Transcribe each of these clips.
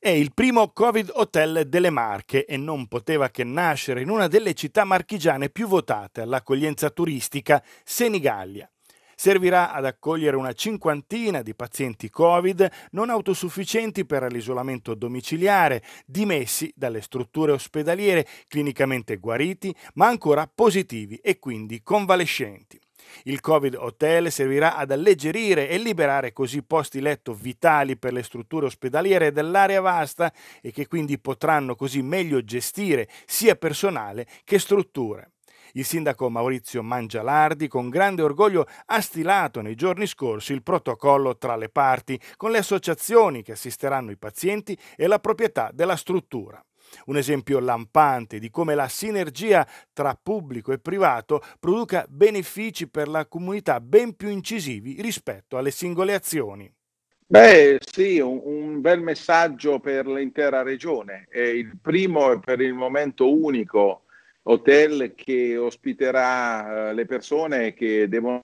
È il primo Covid Hotel delle Marche e non poteva che nascere in una delle città marchigiane più votate all'accoglienza turistica, Senigallia. Servirà ad accogliere una cinquantina di pazienti Covid non autosufficienti per l'isolamento domiciliare, dimessi dalle strutture ospedaliere, clinicamente guariti, ma ancora positivi e quindi convalescenti. Il Covid Hotel servirà ad alleggerire e liberare così posti letto vitali per le strutture ospedaliere dell'area vasta e che quindi potranno così meglio gestire sia personale che strutture. Il sindaco Maurizio Mangialardi con grande orgoglio ha stilato nei giorni scorsi il protocollo tra le parti con le associazioni che assisteranno i pazienti e la proprietà della struttura. Un esempio lampante di come la sinergia tra pubblico e privato produca benefici per la comunità ben più incisivi rispetto alle singole azioni. Beh sì, un, un, bel messaggio per l'intera regione. È il primo è per il momento unico hotel che ospiterà eh, le persone che devono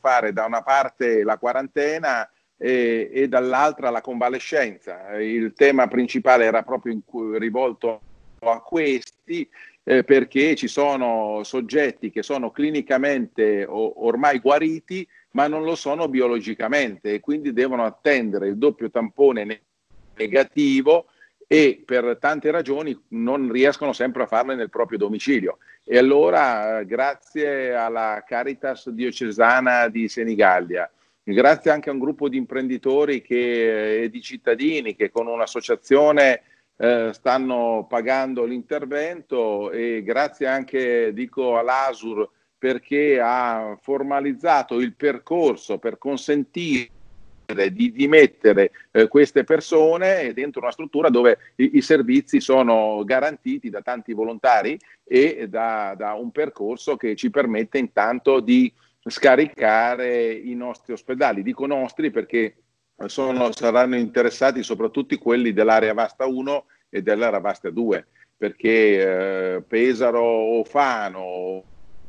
fare da una parte la quarantena e, e dall'altra la convalescenza. Il tema principale era proprio cui, rivolto a questi eh, perché ci sono soggetti che sono clinicamente o, ormai guariti ma non lo sono biologicamente e quindi devono attendere il doppio tampone negativo e per tante ragioni non riescono sempre a farlo nel proprio domicilio. E allora grazie alla Caritas diocesana di Senigallia, grazie anche a un gruppo di imprenditori che, eh, e di cittadini che con un'associazione eh, stanno pagando l'intervento e grazie anche, dico, all'ASUR perché ha formalizzato il percorso per consentire di dimettere eh, queste persone dentro una struttura dove i, i, servizi sono garantiti da tanti volontari e da, da un percorso che ci permette intanto di scaricare i nostri ospedali. Dico nostri perché sono, saranno interessati soprattutto quelli dell'area vasta 1 e dell'area vasta 2, perché eh, Pesaro o Fano o,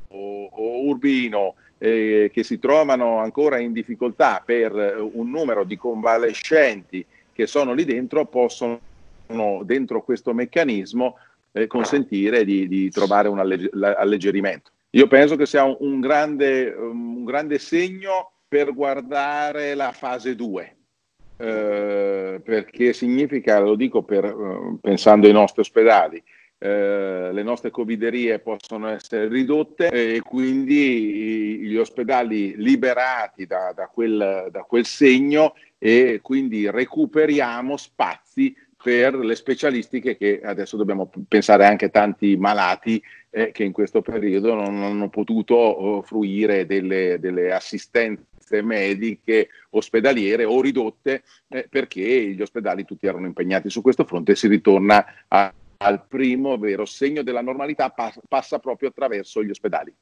o Urbino eh, che si trovano ancora in difficoltà per un numero di convalescenti che sono lì dentro possono dentro questo meccanismo eh, consentire di, di trovare un alleggerimento. Io penso che sia un grande, um, un grande segno per guardare la fase 2. Eh, perché significa, lo dico per, eh, pensando ai nostri ospedali, eh, le nostre coviderie possono essere ridotte e quindi gli ospedali liberati da, da, quel, da quel segno e quindi recuperiamo spazi per le specialistiche che adesso dobbiamo pensare anche a tanti malati eh, che in questo periodo non hanno potuto oh, fruire delle, delle assistenze mediche, ospedaliere o ridotte eh, perché gli ospedali tutti erano impegnati su questo fronte e si ritorna a, al primo vero segno della normalità pa- passa proprio attraverso gli ospedali.